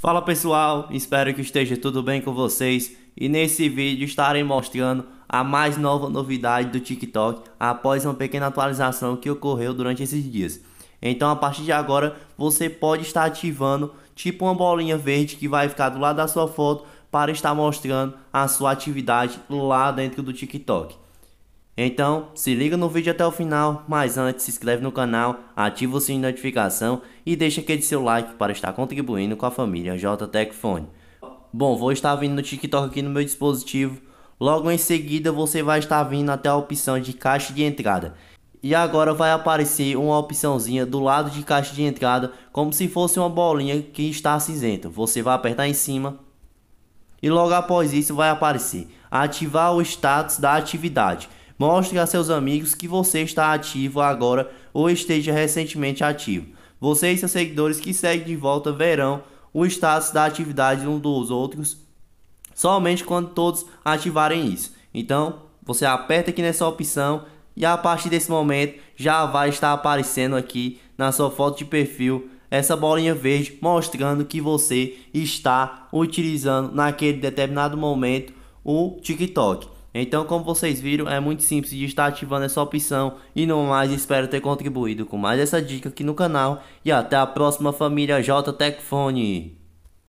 Fala pessoal, espero que esteja tudo bem com vocês e nesse vídeo estarei mostrando a mais nova novidade do TikTok após uma pequena atualização que ocorreu durante esses dias. Então a partir de agora você pode estar ativando tipo uma bolinha verde que vai ficar do lado da sua foto para estar mostrando a sua atividade lá dentro do TikTok. Então, se liga no vídeo até o final, mas antes se inscreve no canal, ativa o sininho de notificação e deixa aquele seu like para estar contribuindo com a família JTEC Bom, vou estar vindo no TikTok aqui no meu dispositivo. Logo em seguida você vai estar vindo até a opção de caixa de entrada. E agora vai aparecer uma opçãozinha do lado de caixa de entrada, como se fosse uma bolinha que está cinzenta. Você vai apertar em cima e logo após isso vai aparecer ativar o status da atividade. Mostre a seus amigos que você está ativo agora ou esteja recentemente ativo. Você e seus seguidores que seguem de volta verão o status da atividade um dos outros somente quando todos ativarem isso. Então, você aperta aqui nessa opção e a partir desse momento já vai estar aparecendo aqui na sua foto de perfil essa bolinha verde mostrando que você está utilizando naquele determinado momento o TikTok. Então, como vocês viram, é muito simples de estar ativando essa opção e não mais espero ter contribuído com mais essa dica aqui no canal e até a próxima família J